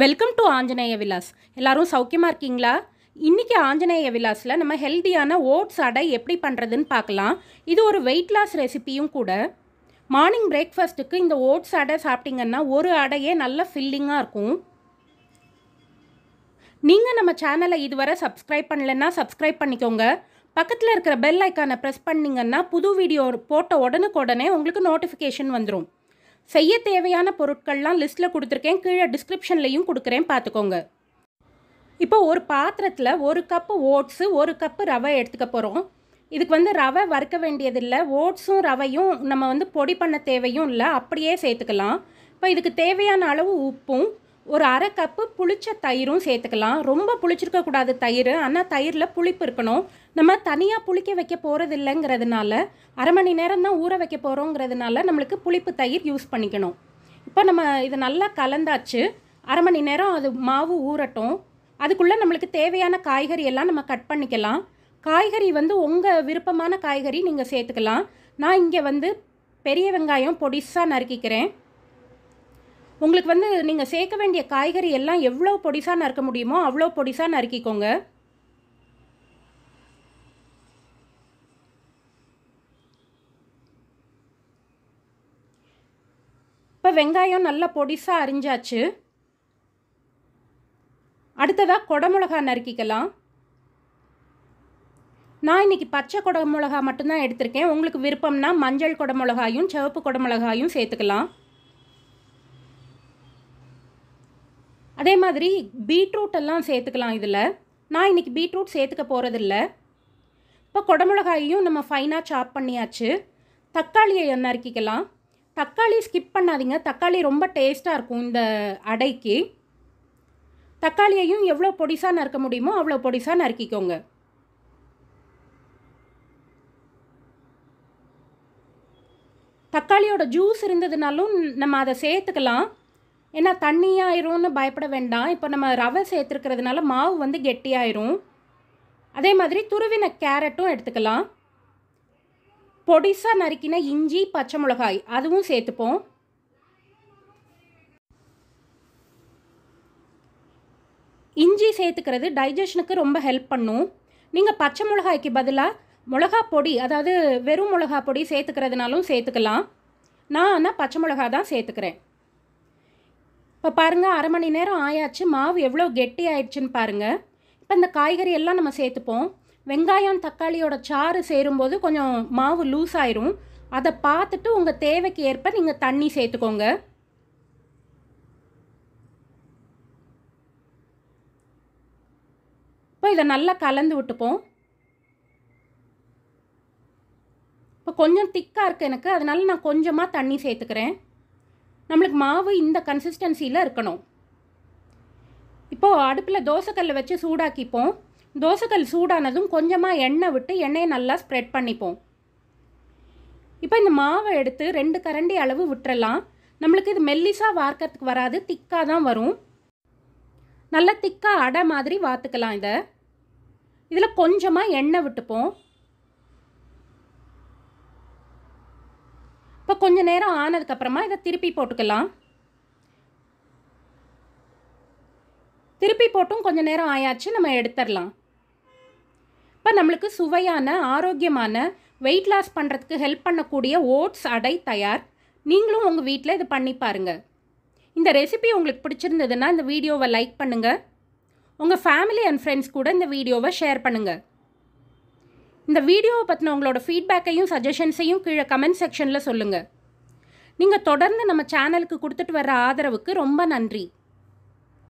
welcome to Anjaneya Vilas எல்லோரும் சௌக்கியமாக இருக்கீங்களா இன்றைக்கி ஆஞ்சநேய விலாஸில் நம்ம ஹெல்த்தியான ஓட்ஸ் அடை எப்படி பண்ணுறதுன்னு பார்க்கலாம் இது ஒரு வெயிட் லாஸ் ரெசிப்பியும் கூட மார்னிங் பிரேக்ஃபாஸ்ட்டுக்கு இந்த ஓட்ஸ் அடை சாப்பிட்டிங்கன்னா ஒரு அடையே நல்ல ஃபில்லிங்காக இருக்கும் நீங்கள் நம்ம சேனலை இதுவரை சப்ஸ்கிரைப் பண்ணலைன்னா சப்ஸ்கிரைப் பண்ணிக்கோங்க பக்கத்தில் இருக்கிற பெல் ஐக்கானை ப்ரெஸ் பண்ணிங்கன்னா புது வீடியோ போட்ட உடனுக்குடனே உங்களுக்கு நோட்டிஃபிகேஷன் வந்துடும் செய்ய தேவையான பொருட்கள்லாம் லிஸ்ட்டில் கொடுத்துருக்கேன் கீழே டிஸ்கிரிப்ஷன்லையும் கொடுக்குறேன் பார்த்துக்கோங்க இப்போ ஒரு பாத்திரத்தில் ஒரு கப்பு ஓட்ஸு ஒரு கப்பு ரவை எடுத்துக்க போகிறோம் இதுக்கு வந்து ரவை வறுக்க வேண்டியதில்லை ஓட்ஸும் ரவையும் நம்ம வந்து பொடி பண்ண தேவையும் இல்லை அப்படியே சேர்த்துக்கலாம் இப்போ இதுக்கு தேவையான அளவு உப்பும் ஒரு அரை கப்பு புளிச்ச தயிரும் சேர்த்துக்கலாம் ரொம்ப புளிச்சிருக்கக்கூடாது தயிர் ஆனால் தயிரில் புளிப்பு இருக்கணும் நம்ம தனியாக புளிக்க வைக்க போகிறது இல்லைங்கிறதுனால அரை மணி நேரம் தான் ஊற வைக்க போகிறோங்கிறதுனால நம்மளுக்கு புளிப்பு தயிர் யூஸ் பண்ணிக்கணும் இப்போ நம்ம இதை நல்லா கலந்தாச்சு அரை மணி நேரம் அது மாவு ஊறட்டும் அதுக்குள்ளே நம்மளுக்கு தேவையான காய்கறி எல்லாம் நம்ம கட் பண்ணிக்கலாம் காய்கறி வந்து உங்கள் விருப்பமான காய்கறி நீங்கள் சேர்த்துக்கலாம் நான் இங்கே வந்து பெரிய வெங்காயம் பொடிசாக நறுக்கிக்கிறேன் உங்களுக்கு வந்து நீங்கள் சேர்க்க வேண்டிய காய்கறி எல்லாம் எவ்வளோ பொடிசாக நறுக்க முடியுமோ அவ்வளோ பொடிசாக நறுக்கிக்கோங்க இப்போ வெங்காயம் நல்லா பொடிசாக அரிஞ்சாச்சு அடுத்ததாக கொடமிளகா நறுக்கிக்கலாம் நான் இன்றைக்கி பச்சை குடமிளகா மட்டும்தான் எடுத்திருக்கேன் உங்களுக்கு விருப்பம்னா மஞ்சள் குடமிளகாயும் சிவப்பு குடமிளகாயும் சேர்த்துக்கலாம் அதே மாதிரி பீட்ரூட் எல்லாம் சேர்த்துக்கலாம் இதில் நான் இன்றைக்கி பீட்ரூட் சேர்த்துக்க போகிறதில்ல இப்போ குடமிளகாயும் நம்ம ஃபைனாக சாப் பண்ணியாச்சு தக்காளியை நறுக்கிக்கலாம் தக்காளி ஸ்கிப் பண்ணாதீங்க தக்காளி ரொம்ப டேஸ்ட்டாக இருக்கும் இந்த அடைக்கு தக்காளியையும் எவ்வளோ பொடிசாக நறுக்க முடியுமோ அவ்வளோ பொடிசாக நறுக்கிக்கோங்க தக்காளியோட ஜூஸ் இருந்ததுனாலும் நம்ம அதை சேர்த்துக்கலாம் ஏன்னா தண்ணியாயிரும்னு பயப்பட வேண்டாம் இப்போ நம்ம ரவை சேர்த்துருக்கிறதுனால மாவு வந்து கெட்டியாயிரும் அதே மாதிரி துருவின கேரட்டும் எடுத்துக்கலாம் பொடிசாக நறுக்கின இஞ்சி பச்சை மிளகாய் அதுவும் சேர்த்துப்போம் இஞ்சி சேர்த்துக்கிறது டைஜஷனுக்கு ரொம்ப ஹெல்ப் பண்ணும் நீங்கள் பச்சை மிளகாய்க்கு பதிலாக மிளகா பொடி அதாவது வெறும் மிளகா பொடி சேர்த்துக்கிறதுனாலும் சேர்த்துக்கலாம் நான் ஆனால் பச்சை மிளகா தான் சேர்த்துக்கிறேன் இப்போ பாருங்கள் அரை மணி நேரம் ஆயாச்சு மாவு எவ்வளோ கெட்டி ஆயிடுச்சுன்னு பாருங்கள் இப்போ இந்த காய்கறி எல்லாம் நம்ம சேர்த்துப்போம் வெங்காயம் தக்காளியோட சாறு சேரும்போது கொஞ்சம் மாவு லூஸ் ஆயிரும் அதை பார்த்துட்டு உங்கள் தேவைக்கு ஏற்ப நீங்கள் தண்ணி சேர்த்துக்கோங்க இப்போ இதை நல்லா கலந்து விட்டுப்போம் இப்போ கொஞ்சம் திக்காக இருக்குது எனக்கு அதனால நான் கொஞ்சமாக தண்ணி சேர்த்துக்கிறேன் நம்மளுக்கு மாவு இந்த கன்சிஸ்டன்சியில் இருக்கணும் இப்போது அடுப்பில் தோசைக்கல்லை வச்சு சூடாக்கிப்போம் தோசைக்கல் சூடானதும் கொஞ்சமாக எண்ணெய் விட்டு எண்ணெயை நல்லா ஸ்ப்ரெட் பண்ணிப்போம் இப்போ இந்த மாவை எடுத்து ரெண்டு கரண்டி அளவு விட்டுறலாம் நம்மளுக்கு இது மெல்லிஸாக வார்க்கறதுக்கு வராது திக்காக தான் வரும் நல்லா திக்காக அடை மாதிரி வாத்துக்கலாம் இதை இதில் கொஞ்சமாக எண்ணெய் விட்டுப்போம் இப்போ கொஞ்ச நேரம் ஆனதுக்கப்புறமா இதை திருப்பி போட்டுக்கலாம் திருப்பி போட்டும் கொஞ்ச நேரம் ஆயாச்சு நம்ம எடுத்துடலாம் இப்போ நம்மளுக்கு சுவையான ஆரோக்கியமான வெயிட் லாஸ் பண்ணுறதுக்கு ஹெல்ப் பண்ணக்கூடிய ஓட்ஸ் அடை தயார் நீங்களும் உங்கள் வீட்டில் இது பண்ணி பாருங்கள் இந்த ரெசிபி உங்களுக்கு பிடிச்சிருந்ததுன்னா இந்த வீடியோவை லைக் பண்ணுங்கள் உங்கள் ஃபேமிலி அண்ட் ஃப்ரெண்ட்ஸ் கூட இந்த வீடியோவை ஷேர் பண்ணுங்கள் இந்த வீடியோவை பற்றின உங்களோட ஃபீட்பேக்கையும் சஜஷன்ஸையும் கீழே கமெண்ட் செக்ஷனில் சொல்லுங்கள் நீங்கள் தொடர்ந்து நம்ம சேனலுக்கு கொடுத்துட்டு வர ஆதரவுக்கு ரொம்ப நன்றி